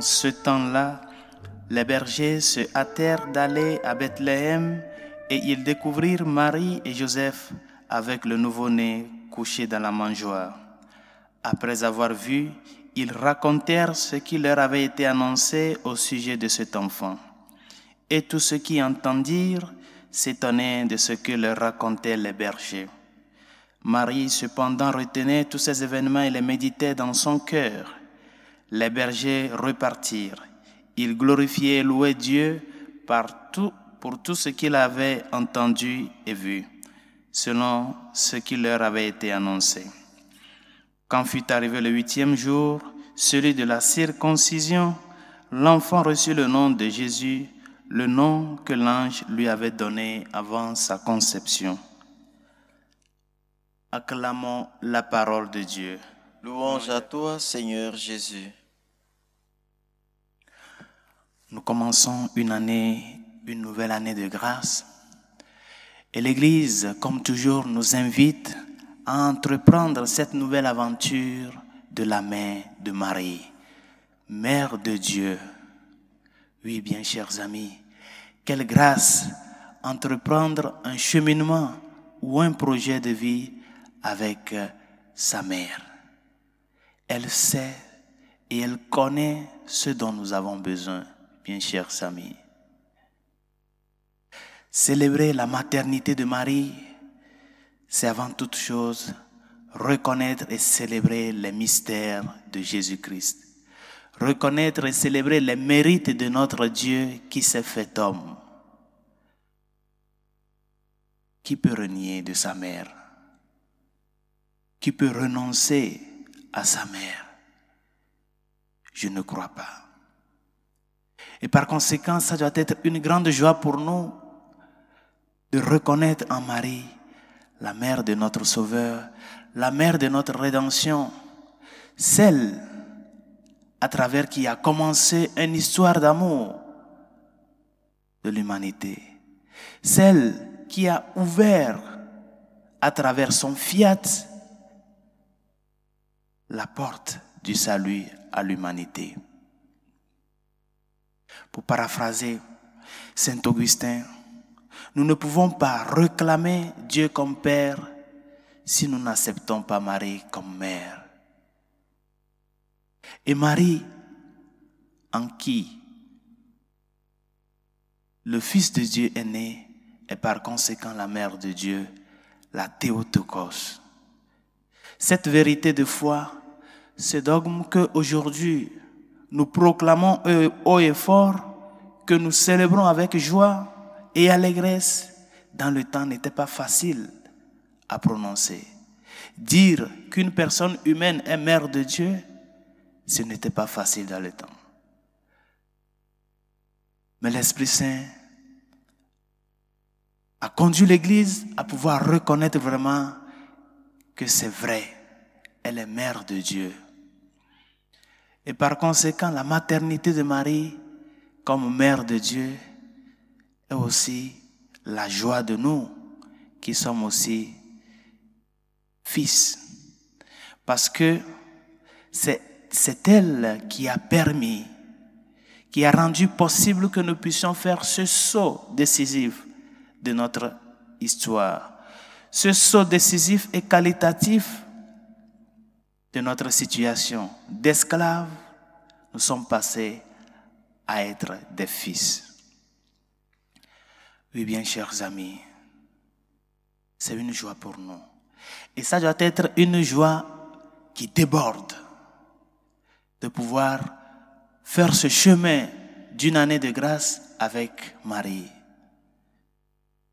ce temps-là, les bergers se hâtèrent d'aller à Bethléem et ils découvrirent Marie et Joseph avec le nouveau-né couché dans la mangeoire. Après avoir vu, ils racontèrent ce qui leur avait été annoncé au sujet de cet enfant. Et tous ceux qui entendirent s'étonnaient de ce que leur racontaient les bergers. Marie cependant retenait tous ces événements et les méditait dans son cœur les bergers repartirent. Ils glorifiaient et louaient Dieu par pour tout ce qu'ils avaient entendu et vu, selon ce qui leur avait été annoncé. Quand fut arrivé le huitième jour, celui de la circoncision, l'enfant reçut le nom de Jésus, le nom que l'ange lui avait donné avant sa conception. Acclamons la parole de Dieu. Louange à toi, Seigneur Jésus. Nous commençons une année, une nouvelle année de grâce. Et l'Église, comme toujours, nous invite à entreprendre cette nouvelle aventure de la main de Marie, Mère de Dieu. Oui, bien chers amis, quelle grâce entreprendre un cheminement ou un projet de vie avec euh, sa mère. Elle sait et elle connaît ce dont nous avons besoin chers amis. Célébrer la maternité de Marie, c'est avant toute chose reconnaître et célébrer les mystères de Jésus-Christ. Reconnaître et célébrer les mérites de notre Dieu qui s'est fait homme. Qui peut renier de sa mère Qui peut renoncer à sa mère Je ne crois pas. Et par conséquent, ça doit être une grande joie pour nous de reconnaître en Marie la mère de notre Sauveur, la mère de notre rédemption, celle à travers qui a commencé une histoire d'amour de l'humanité, celle qui a ouvert à travers son fiat la porte du salut à l'humanité. Pour paraphraser Saint Augustin, nous ne pouvons pas réclamer Dieu comme Père si nous n'acceptons pas Marie comme Mère. Et Marie, en qui le Fils de Dieu est né, est par conséquent la Mère de Dieu, la Théotokos. Cette vérité de foi, ce dogme que aujourd'hui nous proclamons euh, haut et fort que nous célébrons avec joie et allégresse dans le temps n'était pas facile à prononcer. Dire qu'une personne humaine est mère de Dieu, ce n'était pas facile dans le temps. Mais l'Esprit Saint a conduit l'Église à pouvoir reconnaître vraiment que c'est vrai, elle est mère de Dieu. Et par conséquent, la maternité de Marie, comme mère de Dieu, est aussi la joie de nous qui sommes aussi fils. Parce que c'est elle qui a permis, qui a rendu possible que nous puissions faire ce saut décisif de notre histoire. Ce saut décisif et qualitatif de notre situation d'esclaves, nous sommes passés à être des fils. Oui, bien, chers amis, c'est une joie pour nous. Et ça doit être une joie qui déborde de pouvoir faire ce chemin d'une année de grâce avec Marie.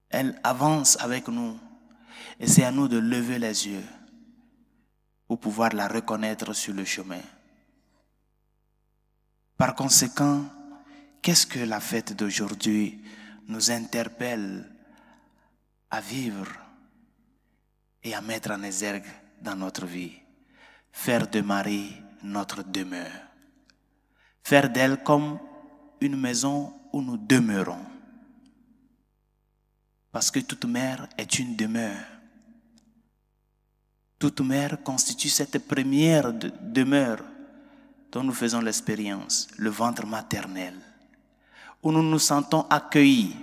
Elle avance avec nous et c'est à nous de lever les yeux pouvoir la reconnaître sur le chemin. Par conséquent, qu'est-ce que la fête d'aujourd'hui nous interpelle à vivre et à mettre en exergue dans notre vie Faire de Marie notre demeure. Faire d'elle comme une maison où nous demeurons. Parce que toute mère est une demeure. Toute mère constitue cette première demeure dont nous faisons l'expérience, le ventre maternel, où nous nous sentons accueillis,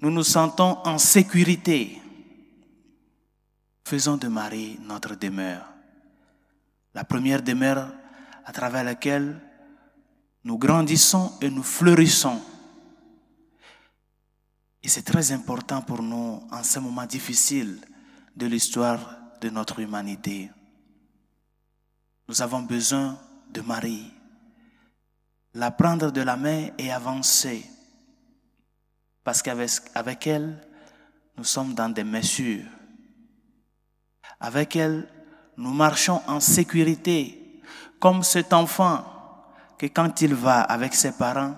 nous nous sentons en sécurité. Faisons de Marie notre demeure, la première demeure à travers laquelle nous grandissons et nous fleurissons. Et c'est très important pour nous en ce moment difficile de l'histoire de notre humanité. Nous avons besoin de Marie, la prendre de la main et avancer, parce qu'avec avec elle, nous sommes dans des mesures. Avec elle, nous marchons en sécurité, comme cet enfant que quand il va avec ses parents,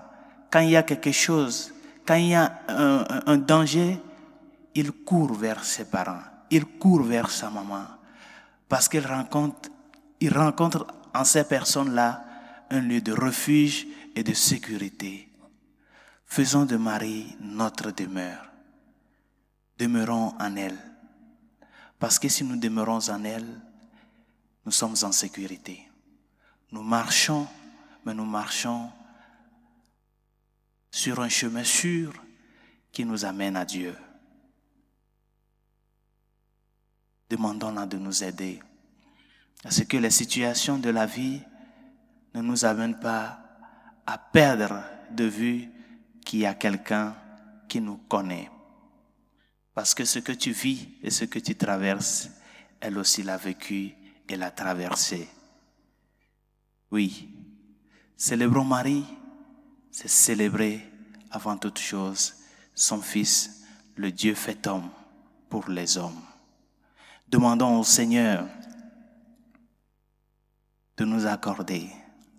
quand il y a quelque chose, quand il y a un danger, il court vers ses parents il court vers sa maman parce qu'il rencontre, il rencontre en ces personnes-là un lieu de refuge et de sécurité. Faisons de Marie notre demeure. Demeurons en elle. Parce que si nous demeurons en elle, nous sommes en sécurité. Nous marchons, mais nous marchons sur un chemin sûr qui nous amène à Dieu. Demandons-la de nous aider. À ce que les situations de la vie ne nous amènent pas à perdre de vue qu'il y a quelqu'un qui nous connaît. Parce que ce que tu vis et ce que tu traverses, elle aussi l'a vécu et l'a traversé. Oui, célébrons Marie, c'est célébrer avant toute chose son Fils, le Dieu fait homme pour les hommes. Demandons au Seigneur de nous accorder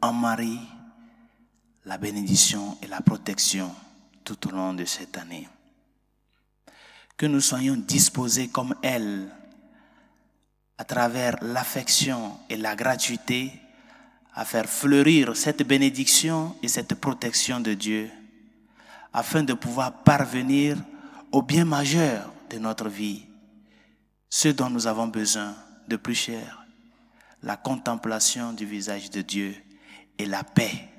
en Marie la bénédiction et la protection tout au long de cette année. Que nous soyons disposés comme elle à travers l'affection et la gratuité à faire fleurir cette bénédiction et cette protection de Dieu afin de pouvoir parvenir au bien majeur de notre vie, ce dont nous avons besoin de plus cher, la contemplation du visage de Dieu et la paix.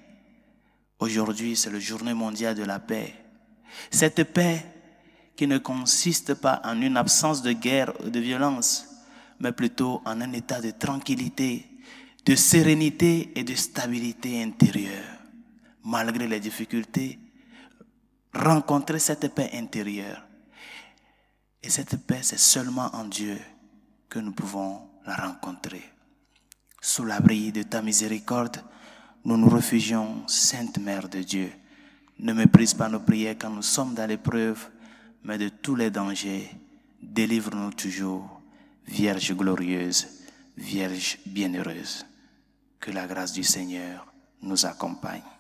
Aujourd'hui, c'est le journée mondiale de la paix. Cette paix qui ne consiste pas en une absence de guerre ou de violence, mais plutôt en un état de tranquillité, de sérénité et de stabilité intérieure. Malgré les difficultés, rencontrer cette paix intérieure et cette paix, c'est seulement en Dieu que nous pouvons la rencontrer. Sous l'abri de ta miséricorde, nous nous refugions, Sainte Mère de Dieu. Ne méprise pas nos prières quand nous sommes dans l'épreuve, mais de tous les dangers, délivre-nous toujours, Vierge glorieuse, Vierge bienheureuse. Que la grâce du Seigneur nous accompagne.